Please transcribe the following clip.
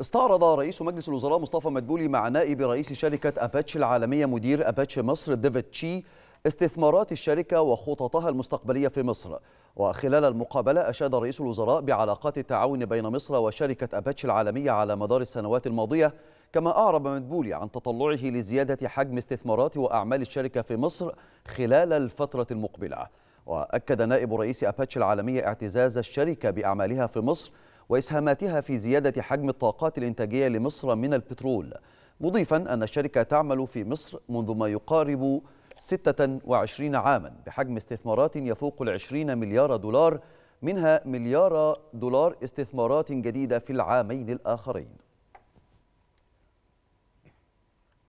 استعرض رئيس مجلس الوزراء مصطفى مدبولي مع نائب رئيس شركة أباتشي العالمية مدير أباتشي مصر ديفيد تشي استثمارات الشركة وخططها المستقبلية في مصر وخلال المقابلة أشاد رئيس الوزراء بعلاقات التعاون بين مصر وشركة أباتشي العالمية على مدار السنوات الماضية كما أعرب مدبولي عن تطلعه لزيادة حجم استثمارات وأعمال الشركة في مصر خلال الفترة المقبلة وأكد نائب رئيس أباتشي العالمية اعتزاز الشركة بأعمالها في مصر وإسهاماتها في زيادة حجم الطاقات الإنتاجية لمصر من البترول مضيفا أن الشركة تعمل في مصر منذ ما يقارب 26 عاما بحجم استثمارات يفوق العشرين مليار دولار منها مليار دولار استثمارات جديدة في العامين الآخرين